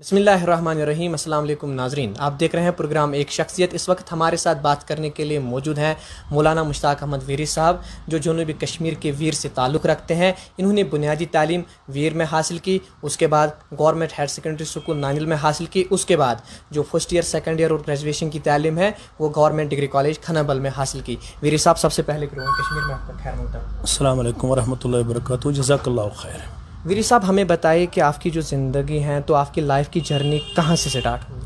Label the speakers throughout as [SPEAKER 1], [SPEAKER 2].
[SPEAKER 1] बसमिल नाजरीन आप देख रहे हैं प्रोग्राम एक शख्सियत इस वक्त हमारे साथ बात करने के लिए मौजूद हैं मौलाना मुश्ताक अहमद वीरी साहब जो जनूबी कश्मीर के वीर से ताल्लुक़ रखते हैं इन्होंने बुनियादी तालीम वीर में हासिल की उसके बाद government higher secondary school Nanil में हासिल की उसके बाद जो फर्स्ट ईयर सेकेंड ईयर और ग्रेजुएशन की तालीम है वो गवर्नमेंट डिग्री कॉलेज खनाबल में हासिल की वीरी साहब सबसे पहले कश्मीर में आपका खैर मिलता
[SPEAKER 2] है असल वरहमल वर्क जजाकल्ला खैर
[SPEAKER 1] वीर साहब हमें बताइए कि आपकी जो ज़िंदगी है तो आपकी लाइफ की जर्नी कहाँ से स्टार्ट हुई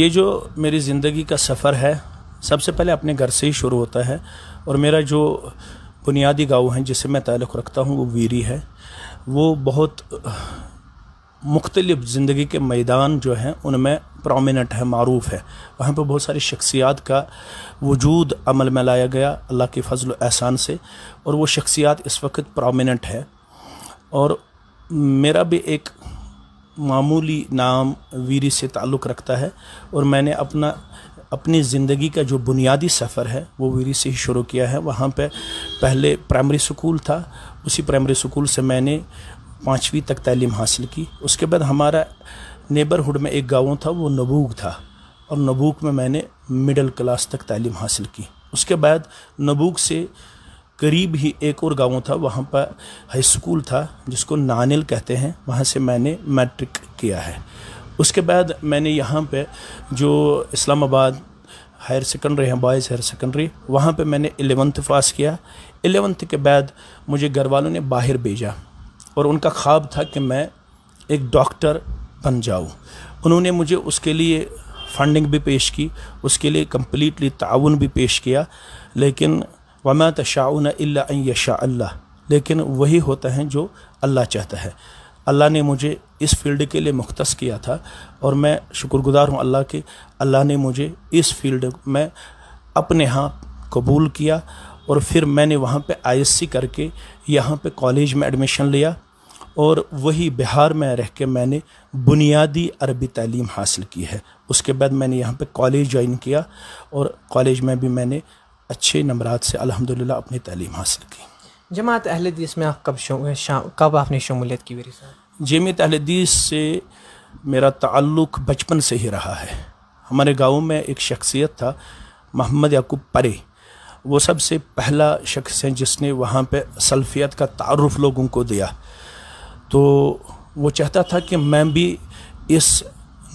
[SPEAKER 2] ये जो मेरी ज़िंदगी का सफ़र है सबसे पहले अपने घर से ही शुरू होता है और मेरा जो बुनियादी गांव है जिससे मैं ताल्लुक़ रखता हूँ वो वीरी है वो बहुत मुख्तलिफ ज़िंदगी के मैदान जो हैं उनमें प्रोमिनेंट है मरूफ़ है वहाँ पर बहुत सारी शख्सियात का वजूद अमल में लाया गया अल्लाह के फजल एहसान से और वो शख्सियात इस वक्त प्रोमिनेंट है और मेरा भी एक मामूली नाम वीरी से ताल्लुक़ रखता है और मैंने अपना अपनी ज़िंदगी का जो बुनियादी सफ़र है वो वीरी से ही शुरू किया है वहाँ पे पहले प्राइमरी स्कूल था उसी प्राइमरी स्कूल से मैंने पाँचवीं तक तालीम हासिल की उसके बाद हमारा नेबरहुड में एक गाँव था वो नबूक था और नबूक में मैंने मिडल क्लास तक तालीम हासिल की उसके बाद नबूक से करीब ही एक और गाँव था वहाँ पर हाई स्कूल था जिसको नानिल कहते हैं वहाँ से मैंने मैट्रिक किया है उसके बाद मैंने यहाँ पे जो इस्लामाबाद हायर सेकेंडरी है बॉयज़ हायर सेकेंडरी वहाँ पे मैंने एलेवंथ पास किया एलेवंथ के बाद मुझे घर वालों ने बाहर भेजा और उनका ख्वाब था कि मैं एक डॉक्टर बन जाऊँ उन्होंने मुझे उसके लिए फंडिंग भी पेश की उसके लिए कम्प्लीटली ताउन भी पेश किया लेकिन वमा तशाउन यशा अल्लाह लेकिन वही होता है जो अल्लाह चाहता है अल्लाह ने मुझे इस फील्ड के लिए मुख्त किया था और मैं शुक्रगुजार हूँ अल्लाह के अल्लाह ने मुझे इस फील्ड में अपने यहाँ कबूल किया और फिर मैंने वहाँ पे आईएससी करके यहाँ पे कॉलेज में एडमिशन लिया और वही बिहार में रह के मैंने बुनियादी अरबी तलीम हासिल की है उसके बाद मैंने यहाँ पे कॉलेज ज्वाइन किया और कॉलेज में भी मैंने अच्छे नंबरात से अल्हम्दुलिल्लाह अपनी तलीम
[SPEAKER 1] हासिल की जमात अहलदीस में आप कब कब आपने शमूलियत की मेरी साथ
[SPEAKER 2] जमीत अहलदीस से मेरा ताल्लुक़ बचपन से ही रहा है हमारे गाँव में एक शख्सियत था मोहम्मद याकूब परे वो सबसे पहला शख्स है जिसने वहाँ पे सल्फियत का तारफ़ लोगों को दिया तो वो चाहता था कि मैं भी इस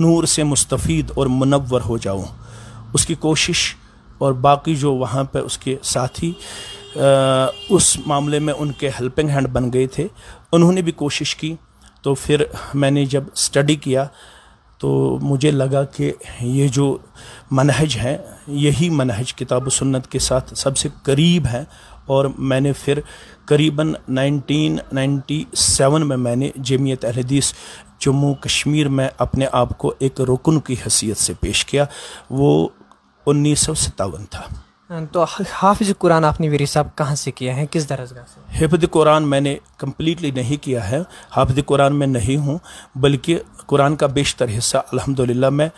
[SPEAKER 2] नूर से मुस्तफ़ीद और मुनवर हो जाऊँ उसकी कोशिश और बाकी जो वहाँ पर उसके साथी उस मामले में उनके हेल्पिंग हैंड बन गए थे उन्होंने भी कोशिश की तो फिर मैंने जब स्टडी किया तो मुझे लगा कि ये जो मनहज है यही मनहज किताब सुन्नत के साथ सबसे करीब है और मैंने फिर करीबन 1997 में मैंने जमीयत अहदीस जम्मू कश्मीर में अपने आप को एक रुकन की हैसियत से पेश किया वो उन्नीस था
[SPEAKER 1] तो हाफिज कुरान आपने वीर साहब कहाँ से किया है किस दरसगाह
[SPEAKER 2] से हिफ्द कुरान मैंने कम्प्लीटली नहीं किया है हाफिज कुरान में नहीं हूँ बल्कि कुरान का बेशतर हिस्सा अलहमदिल्ला मैं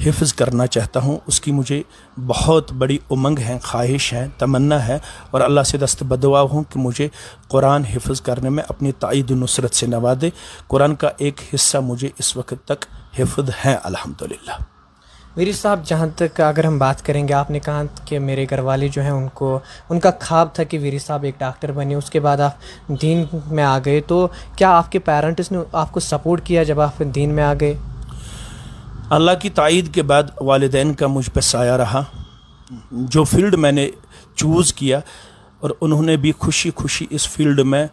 [SPEAKER 2] हिफ्ज़ करना चाहता हूँ उसकी मुझे बहुत बड़ी उमंग है ख्वाहिश है तमन्ना है और अल्लाह से दस्त बदवा हूँ कि मुझे कुरान हिफ्ज़ करने में अपनी तइद नुसरत से नवादे कुरान का एक हिस्सा मुझे इस वक्त तक हिफ्ज है अल्हम्दुलिल्लाह
[SPEAKER 1] वीर साहब जहाँ तक अगर हम बात करेंगे आपने कहा कि मेरे घर वाले जो हैं उनको उनका ख्वाब था कि वीर साहब एक डॉक्टर बने उसके बाद आप दीन में आ गए तो क्या आपके पेरेंट्स ने आपको सपोर्ट किया जब आप दीन में आ गए
[SPEAKER 2] अल्लाह की तइद के बाद वालदेन का मुझ पर साया रहा जो फील्ड मैंने चूज़ किया और उन्होंने भी खुशी खुशी इस फील्ड में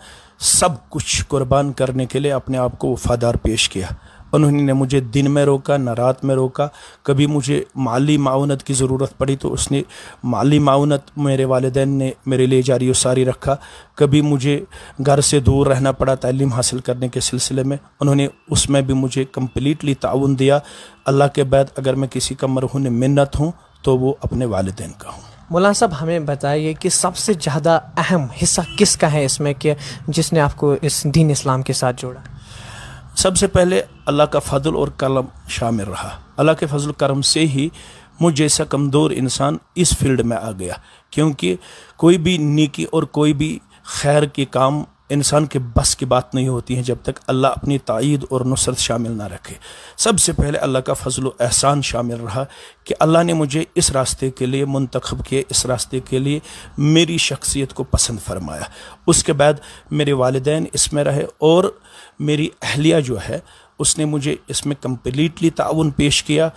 [SPEAKER 2] सब कुछ कुर्बान करने के लिए अपने आप को वफ़ादार पेश किया उन्होंने मुझे दिन में रोका न रात में रोका कभी मुझे माली मावनत की ज़रूरत पड़ी तो उसने माली मावनत मेरे वालदेन ने मेरे लिए जारी व सारी रखा कभी मुझे घर से दूर रहना पड़ा तालीम हासिल करने के सिलसिले में उन्होंने उसमें भी मुझे कम्प्लीटली ताउन दिया अल्लाह के बाद अगर मैं किसी का मरहून मन्नत हूँ तो वो अपने वालदेन का हूँ
[SPEAKER 1] मौलाना साहब हमें बताइए कि सबसे ज़्यादा अहम हिस्सा किसका है इसमें कि जिसने आपको इस दीन इस्लाम के साथ जोड़ा
[SPEAKER 2] सबसे पहले अल्लाह का फजल और कलम शामिल रहा अल्लाह के फजल करम से ही मुझ जैसा कमज़ोर इंसान इस फील्ड में आ गया क्योंकि कोई भी नेकी और कोई भी खैर के काम इंसान के बस की बात नहीं होती है जब तक अल्लाह अपनी तइद और नुसरत शामिल ना रखे सबसे पहले अल्लाह का फजल एहसान शामिल रहा कि अल्लाह ने मुझे इस रास्ते के लिए मंतखब किए इस रास्ते के लिए मेरी शख्सियत को पसंद फरमाया उसके बाद मेरे वालदे इसमें रहे और मेरी अहलिया जो है उसने मुझे इसमें कम्प्लीटली ताउन पेश किया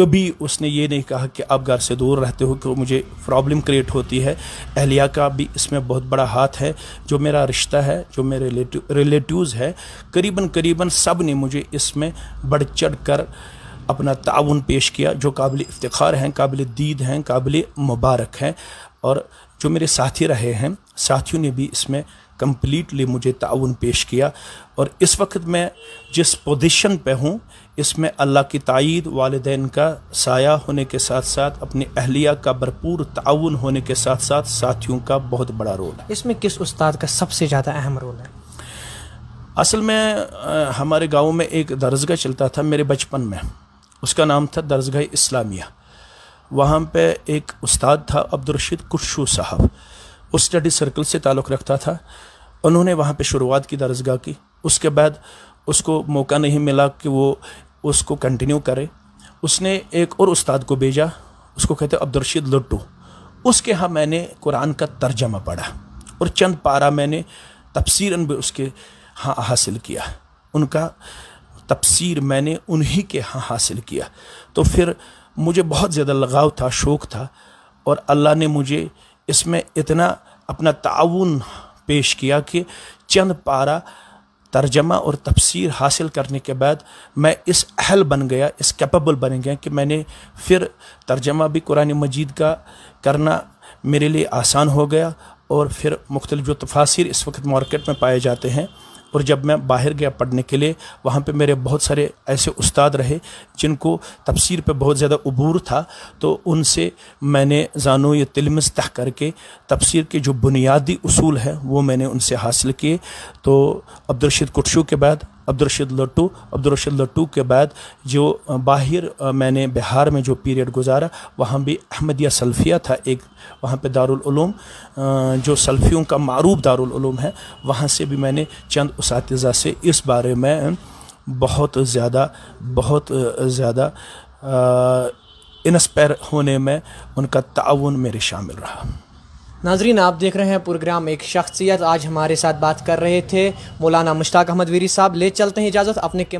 [SPEAKER 2] कभी उसने ये नहीं कहा कि आप घर से दूर रहते हो क्यों मुझे प्रॉब्लम क्रिएट होती है अहलिया का भी इसमें बहुत बड़ा हाथ है जो मेरा रिश्ता है जो मेरे रिलेटिव रिलेटिव्स है करीबन करीबन सब ने मुझे इसमें बढ़ चढ़ कर अपना ताउन पेश किया जो काबिल इफ्तार हैं काबिल दीद हैं काबिल मुबारक हैं और जो मेरे साथी रहे हैं साथियों ने भी इसमें कम्प्लीटली मुझे ताउन पेश किया और इस वक्त मैं जिस पोजिशन पर हूँ इसमें अल्लाह की तइद वालदेन का साया होने के साथ साथ अपनी अहलिया का भरपूर ताउन होने के साथ साथ साथियों का बहुत बड़ा रोल है
[SPEAKER 1] इसमें किस उस्ताद का सबसे ज़्यादा अहम रोल है
[SPEAKER 2] असल में आ, हमारे गाँव में एक दर्जगा चलता था मेरे बचपन में उसका नाम था दर्जगा इस्लामिया वहाँ पे एक उस्ताद था अब्दुलरशीद कुशू साहब उस स्टडी सर्कल से ताल्लुक़ रखता था उन्होंने वहाँ पे शुरुआत की दरसगाह की उसके बाद उसको मौका नहीं मिला कि वो उसको कंटिन्यू करे उसने एक और उस्ताद को भेजा उसको कहते अब्दुलरशीद लुट्टू उसके यहाँ मैंने कुरान का तर्जमा पढ़ा और चंद पारा मैंने तफसीर भी उसके हाँ हासिल किया उनका तफसीर मैंने उन्हीं के यहाँ हासिल किया तो फिर मुझे बहुत ज़्यादा लगाव था शौक़ था और अल्लाह ने मुझे इसमें इतना अपना ताउन पेश किया कि चंद पारा तर्जमा और तफसीर हासिल करने के बाद मैं इस अहल बन गया इस कैपेबल बन गया कि मैंने फिर तर्जमा भी कुरान मजीद का करना मेरे लिए आसान हो गया और फिर मुख्तलिफ जो तफासिर इस वक्त मार्केट में पाए जाते हैं और जब मैं बाहर गया पढ़ने के लिए वहाँ पे मेरे बहुत सारे ऐसे उस्ताद रहे जिनको तफसीर पे बहुत ज़्यादा अबूर था तो उनसे मैंने जानो ये तिलमस तह करके तफसीर के जो बुनियादी असूल हैं वो मैंने उनसे हासिल किए तो अब्दुलरशीद कुटशू के बाद अब्दुलरशीद लट्टू अब्दुलरशीद लट्टू के बाद जो बाहर मैंने बिहार में जो पीरियड गुजारा वहाँ भी अहमदिया सल्फिया था एक वहाँ पे दारुलूम जो सल्फियों का मरूफ़ दारूम है वहाँ से भी मैंने चंद उस से इस बारे में बहुत ज़्यादा बहुत ज़्यादा इंस्पायर होने में उनका ताउन मेरे शामिल रहा
[SPEAKER 1] नाजरीन आप देख रहे हैं प्रोग्राम एक शख्सियत आज हमारे साथ बात कर रहे थे मौलाना मुश्ताक अहमद वीरी साहब ले चलते हैं इजाज़त अपने